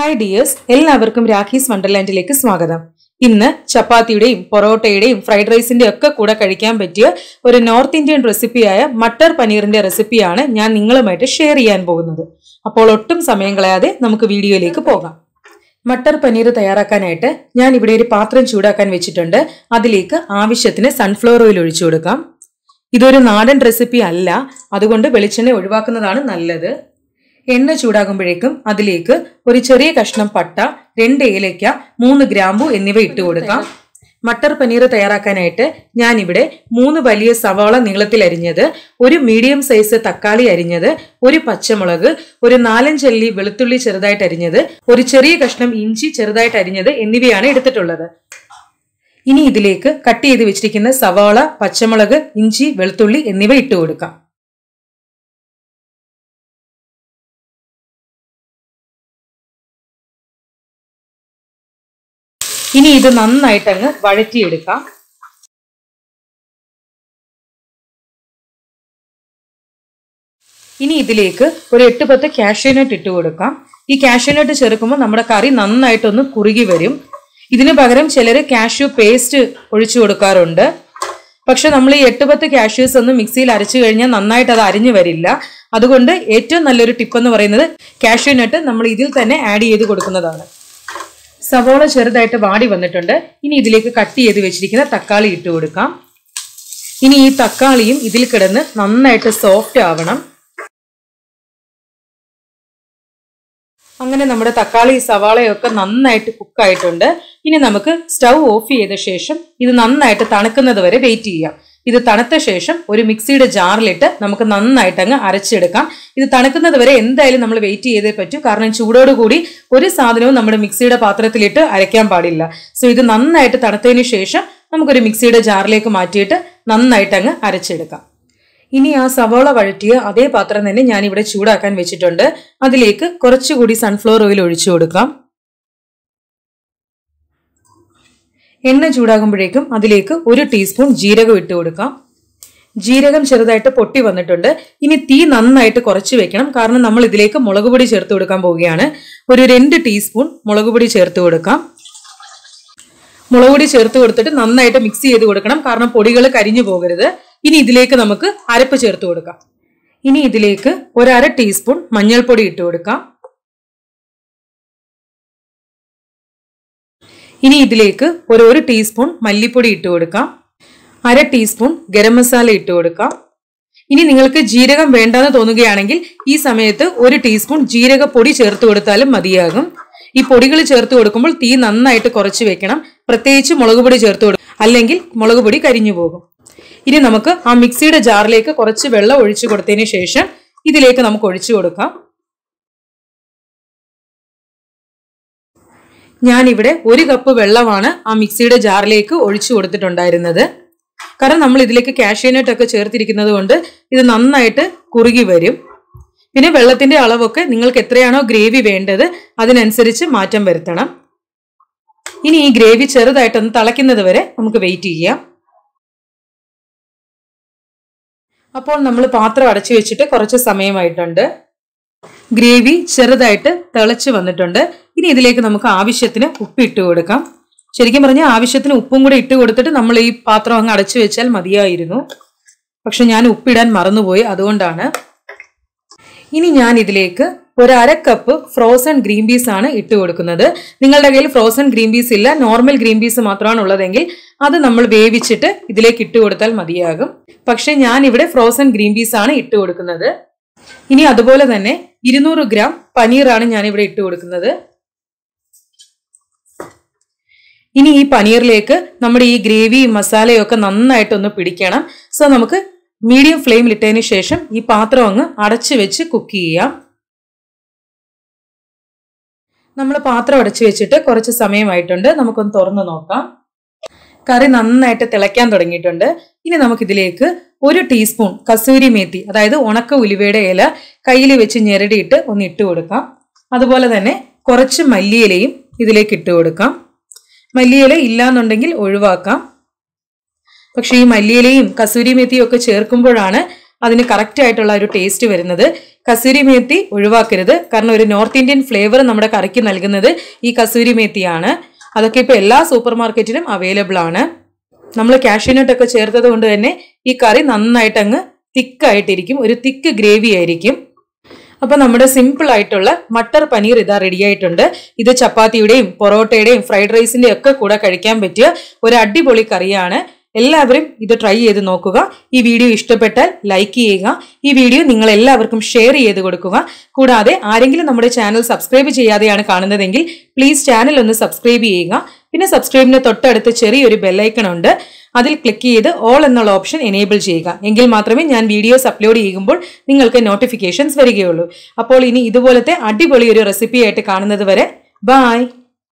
hi dears എല്ലാവർക്കും രാഖീസ് വണ്ടർലാൻഡിലേക്ക് സ്വാഗതം ഇന്ന് ചപ്പാത്തിയുടെയും പൊറോട്ടയുടെയും ഫ്രൈഡ് റൈസിൻ്റെയും ഒക്കെ കൂടെ കഴിക്കാൻ പറ്റിയ ഒരു നോർത്ത് ഇന്ത്യൻ റെസിപ്പിയായ മട്ടർ പനീറിൻ്റെ റെസിപ്പിയാണ് ഞാൻ നിങ്ങളുമായിട്ട് ഷെയർ ചെയ്യാൻ പോകുന്നത് അപ്പോൾ ഒട്ടും സമയം കളയാതെ നമുക്ക് വീഡിയോയിലേക്ക് പോകാം മട്ടർ പനീർ തയ്യാറാക്കാനായിട്ട് ഞാൻ ഇവിടെ ഒരു പാത്രം ചൂടാക്കാൻ വെച്ചിട്ടുണ്ട് അതിലേക്ക് ആവശ്യത്തിന് സൺഫ്ലവർ ഓയിൽ ഒഴിച്ചു കൊടുക്കാം ഇതൊരു നാടൻ റെസിപ്പി അല്ല അതുകൊണ്ട് വെളിച്ചെണ്ണ ഒഴിവാക്കുന്നതാണ് നല്ലത് എണ്ണ ചൂടാകുമ്പോഴേക്കും അതിലേക്ക് ഒരു ചെറിയ കഷ്ണം പട്ട രണ്ട് ഏലയ്ക്ക മൂന്ന് ഗ്രാമ്പു എന്നിവ ഇട്ട് കൊടുക്കാം മട്ടർ പനീർ തയ്യാറാക്കാനായിട്ട് ഞാനിവിടെ മൂന്ന് വലിയ സവാള നീളത്തിൽ അരിഞ്ഞത് ഒരു മീഡിയം സൈസ് തക്കാളി അരിഞ്ഞത് ഒരു പച്ചമുളക് ഒരു നാലഞ്ചല്ലി വെളുത്തുള്ളി ചെറുതായിട്ട് അരിഞ്ഞത് ഒരു ചെറിയ കഷ്ണം ഇഞ്ചി ചെറുതായിട്ട് അരിഞ്ഞത് എന്നിവയാണ് എടുത്തിട്ടുള്ളത് ഇനി ഇതിലേക്ക് കട്ട് ചെയ്ത് വെച്ചിരിക്കുന്ന സവാള പച്ചമുളക് ഇഞ്ചി വെളുത്തുള്ളി എന്നിവ ഇട്ട് കൊടുക്കാം ഇനി ഇത് നന്നായിട്ട് അങ്ങ് വഴറ്റിയെടുക്കാം ഇനി ഇതിലേക്ക് ഒരു എട്ട് പത്ത് കാഷ്യൂനട്ട് ഇട്ട് കൊടുക്കാം ഈ കാഷ്യൂനട്ട് ചേർക്കുമ്പോൾ നമ്മുടെ കറി നന്നായിട്ടൊന്ന് കുറുകി വരും ഇതിന് പകരം ചിലർ കാഷ്യൂ പേസ്റ്റ് ഒഴിച്ചു കൊടുക്കാറുണ്ട് പക്ഷെ നമ്മൾ ഈ എട്ട് പത്ത് കാഷ്യൂസ് ഒന്ന് മിക്സിയിൽ അരച്ചു കഴിഞ്ഞാൽ നന്നായിട്ട് അത് അരിഞ്ഞു വരില്ല അതുകൊണ്ട് ഏറ്റവും നല്ലൊരു ടിപ്പ് എന്ന് പറയുന്നത് കാഷ്യൂ നട്ട് നമ്മൾ ഇതിൽ തന്നെ ആഡ് ചെയ്ത് കൊടുക്കുന്നതാണ് സവോള ചെറുതായിട്ട് വാടി വന്നിട്ടുണ്ട് ഇനി ഇതിലേക്ക് കട്ട് ചെയ്ത് വെച്ചിരിക്കുന്ന തക്കാളി ഇട്ട് കൊടുക്കാം ഇനി ഈ തക്കാളിയും ഇതിൽ കിടന്ന് നന്നായിട്ട് സോഫ്റ്റ് ആവണം അങ്ങനെ നമ്മുടെ തക്കാളി സവാളയൊക്കെ നന്നായിട്ട് കുക്കായിട്ടുണ്ട് ഇനി നമുക്ക് സ്റ്റൗ ഓഫ് ചെയ്ത ശേഷം ഇത് നന്നായിട്ട് തണുക്കുന്നത് വരെ വെയിറ്റ് ചെയ്യാം ഇത് തണുത്ത ശേഷം ഒരു മിക്സിയുടെ ജാറിലിട്ട് നമുക്ക് നന്നായിട്ട് അങ്ങ് അരച്ചെടുക്കാം ഇത് തണുക്കുന്നത് വരെ എന്തായാലും നമ്മൾ വെയിറ്റ് ചെയ്തേ പറ്റൂ കാരണം ചൂടോടുകൂടി ഒരു സാധനവും നമ്മുടെ മിക്സിയുടെ പാത്രത്തിലിട്ട് അരയ്ക്കാൻ പാടില്ല സോ ഇത് നന്നായിട്ട് തണുത്തതിന് ശേഷം നമുക്കൊരു മിക്സിയുടെ ജാറിലേക്ക് മാറ്റിയിട്ട് നന്നായിട്ട് അങ്ങ് അരച്ചെടുക്കാം ഇനി ആ സവോള വഴറ്റിയ അതേ പാത്രം തന്നെ ഞാനിവിടെ ചൂടാക്കാൻ വെച്ചിട്ടുണ്ട് അതിലേക്ക് കുറച്ചുകൂടി സൺഫ്ലവർ ഓയിൽ ഒഴിച്ചു കൊടുക്കാം എണ്ണ ചൂടാകുമ്പോഴേക്കും അതിലേക്ക് ഒരു ടീസ്പൂൺ ജീരകം ഇട്ട് കൊടുക്കാം ജീരകം ചെറുതായിട്ട് പൊട്ടി വന്നിട്ടുണ്ട് ഇനി തീ നന്നായിട്ട് കുറച്ച് വെക്കണം കാരണം നമ്മൾ ഇതിലേക്ക് മുളക് പൊടി ചേർത്ത് കൊടുക്കാൻ പോവുകയാണ് ഒരു രണ്ട് ടീസ്പൂൺ മുളക് പൊടി ചേർത്ത് കൊടുക്കാം മുളക് പൊടി ചേർത്ത് കൊടുത്തിട്ട് നന്നായിട്ട് മിക്സ് ചെയ്ത് കൊടുക്കണം കാരണം പൊടികൾ കരിഞ്ഞു പോകരുത് ഇനി ഇതിലേക്ക് നമുക്ക് അരപ്പ് ചേർത്ത് കൊടുക്കാം ഇനി ഇതിലേക്ക് ഒരര ടീസ്പൂൺ മഞ്ഞൾപ്പൊടി ഇട്ട് കൊടുക്കാം ഇനി ഇതിലേക്ക് ഒരു ഒരു ടീസ്പൂൺ മല്ലിപ്പൊടി ഇട്ട് കൊടുക്കാം അര ടീസ്പൂൺ ഗരം മസാല ഇട്ട് കൊടുക്കാം ഇനി നിങ്ങൾക്ക് ജീരകം വേണ്ടെന്ന് തോന്നുകയാണെങ്കിൽ ഈ സമയത്ത് ഒരു ടീസ്പൂൺ ജീരകപ്പൊടി ചേർത്ത് കൊടുത്താലും മതിയാകും ഈ പൊടികൾ ചേർത്ത് കൊടുക്കുമ്പോൾ തീ നന്നായിട്ട് കുറച്ച് വെക്കണം പ്രത്യേകിച്ച് മുളക് പൊടി ചേർത്ത് കൊടുക്കും അല്ലെങ്കിൽ മുളക് പൊടി കരിഞ്ഞു പോകും ഇനി നമുക്ക് ആ മിക്സിയുടെ ജാറിലേക്ക് കുറച്ച് വെള്ളം ഒഴിച്ചു കൊടുത്തതിന് ശേഷം ഇതിലേക്ക് നമുക്ക് ഒഴിച്ചു കൊടുക്കാം ഞാനിവിടെ ഒരു കപ്പ് വെള്ളമാണ് ആ മിക്സിയുടെ ജാറിലേക്ക് ഒഴിച്ചു കൊടുത്തിട്ടുണ്ടായിരുന്നത് കാരണം നമ്മൾ ഇതിലേക്ക് കാഷ്യൂനട്ടൊക്കെ ചേർത്തിരിക്കുന്നത് കൊണ്ട് ഇത് നന്നായിട്ട് കുറുകി വരും പിന്നെ വെള്ളത്തിൻ്റെ അളവൊക്കെ നിങ്ങൾക്ക് എത്രയാണോ ഗ്രേവി വേണ്ടത് അതിനനുസരിച്ച് മാറ്റം വരുത്തണം ഇനി ഈ ഗ്രേവി ചെറുതായിട്ടൊന്ന് തിളയ്ക്കുന്നത് വരെ നമുക്ക് വെയിറ്റ് ചെയ്യാം അപ്പോൾ നമ്മൾ പാത്രം അടച്ചു വെച്ചിട്ട് കുറച്ച് സമയമായിട്ടുണ്ട് ഗ്രേവി ചെറുതായിട്ട് തിളച്ച് വന്നിട്ടുണ്ട് ഇനി ഇതിലേക്ക് നമുക്ക് ആവശ്യത്തിന് ഉപ്പ് ഇട്ട് കൊടുക്കാം ശരിക്കും പറഞ്ഞാൽ ആവശ്യത്തിന് ഉപ്പും കൂടെ ഇട്ട് കൊടുത്തിട്ട് നമ്മൾ ഈ പാത്രം അങ്ങ് അടച്ചു വെച്ചാൽ മതിയായിരുന്നു പക്ഷെ ഞാൻ ഉപ്പിടാൻ മറന്നുപോയി അതുകൊണ്ടാണ് ഇനി ഞാൻ ഇതിലേക്ക് ഒരു അര കപ്പ് ഫ്രോസൺ ഗ്രീൻ പീസ് ആണ് ഇട്ട് കൊടുക്കുന്നത് നിങ്ങളുടെ കയ്യിൽ ഫ്രോസൺ ഗ്രീൻ പീസ് ഇല്ല നോർമൽ ഗ്രീൻ പീസ് മാത്രമാണ് ഉള്ളതെങ്കിൽ അത് നമ്മൾ വേവിച്ചിട്ട് ഇതിലേക്ക് ഇട്ട് കൊടുത്താൽ മതിയാകും പക്ഷെ ഞാൻ ഇവിടെ ഫ്രോസൺ ഗ്രീൻ പീസ് ആണ് ഇട്ട് കൊടുക്കുന്നത് ഇനി അതുപോലെ തന്നെ ഇരുന്നൂറ് ഗ്രാം പനീറാണ് ഞാനിവിടെ ഇട്ട് കൊടുക്കുന്നത് ഇനി ഈ പനീറിലേക്ക് നമ്മുടെ ഈ ഗ്രേവിയും മസാലയും ഒക്കെ നന്നായിട്ടൊന്ന് പിടിക്കണം സോ നമുക്ക് മീഡിയം ഫ്ലെയിമിലിട്ടതിന് ശേഷം ഈ പാത്രം അങ്ങ് അടച്ചു വെച്ച് കുക്ക് ചെയ്യാം നമ്മൾ പാത്രം അടച്ചു വെച്ചിട്ട് കുറച്ച് സമയമായിട്ടുണ്ട് നമുക്കൊന്ന് തുറന്ന് നോക്കാം കറി നന്നായിട്ട് തിളയ്ക്കാൻ തുടങ്ങിയിട്ടുണ്ട് ഇനി നമുക്കിതിലേക്ക് ഒരു ടീസ്പൂൺ കസൂരി മേത്തി അതായത് ഉണക്ക ഉലുവയുടെ ഇല കയ്യിൽ വെച്ച് ഞെരടിയിട്ട് ഒന്ന് ഇട്ട് കൊടുക്കാം അതുപോലെ തന്നെ കുറച്ച് മല്ലിയിലയും ഇതിലേക്ക് ഇട്ട് കൊടുക്കാം മല്ലിയില ഇല്ലാന്നുണ്ടെങ്കിൽ ഒഴിവാക്കാം പക്ഷേ ഈ മല്ലിയിലയും കസൂരി മേത്തിയും ഒക്കെ ചേർക്കുമ്പോഴാണ് അതിന് കറക്റ്റ് ആയിട്ടുള്ള ഒരു ടേസ്റ്റ് വരുന്നത് കസൂരി മേത്തി ഒഴിവാക്കരുത് കാരണം ഒരു നോർത്ത് ഇന്ത്യൻ ഫ്ലേവർ നമ്മുടെ കറിക്ക് നൽകുന്നത് ഈ കസൂരി മേത്തിയാണ് അതൊക്കെ ഇപ്പോൾ എല്ലാ സൂപ്പർ മാർക്കറ്റിലും അവൈലബിൾ ആണ് നമ്മൾ കാഷ്യൂനട്ടൊക്കെ ചേർത്തത് കൊണ്ട് തന്നെ ഈ കറി നന്നായിട്ട് അങ്ങ് തിക്കായിട്ടിരിക്കും ഒരു തിക്ക് ഗ്രേവി ആയിരിക്കും അപ്പോൾ നമ്മുടെ സിമ്പിൾ ആയിട്ടുള്ള മട്ടർ പനീർ ഇതാ റെഡിയായിട്ടുണ്ട് ഇത് ചപ്പാത്തിയുടെയും പൊറോട്ടയുടെയും ഫ്രൈഡ് റൈസിൻ്റെയും ഒക്കെ കൂടെ കഴിക്കാൻ പറ്റിയ ഒരു അടിപൊളി കറിയാണ് എല്ലാവരും ഇത് ട്രൈ ചെയ്ത് നോക്കുക ഈ വീഡിയോ ഇഷ്ടപ്പെട്ടാൽ ലൈക്ക് ചെയ്യുക ഈ വീഡിയോ നിങ്ങൾ എല്ലാവർക്കും ഷെയർ ചെയ്ത് കൊടുക്കുക കൂടാതെ ആരെങ്കിലും നമ്മുടെ ചാനൽ സബ്സ്ക്രൈബ് ചെയ്യാതെയാണ് കാണുന്നതെങ്കിൽ പ്ലീസ് ചാനൽ ഒന്ന് സബ്സ്ക്രൈബ് ചെയ്യുക പിന്നെ സബ്സ്ക്രൈബിന് തൊട്ടടുത്ത് ചെറിയൊരു ബെല്ലൈക്കൺ ഉണ്ട് അതിൽ ക്ലിക്ക് ചെയ്ത് ഓൾ എന്നുള്ള ഓപ്ഷൻ എനേബിൾ ചെയ്യുക എങ്കിൽ മാത്രമേ ഞാൻ വീഡിയോസ് അപ്ലോഡ് ചെയ്യുമ്പോൾ നിങ്ങൾക്ക് നോട്ടിഫിക്കേഷൻസ് വരികയുള്ളൂ അപ്പോൾ ഇനി ഇതുപോലത്തെ അടിപൊളി ഒരു റെസിപ്പിയായിട്ട് കാണുന്നത് വരെ ബായ്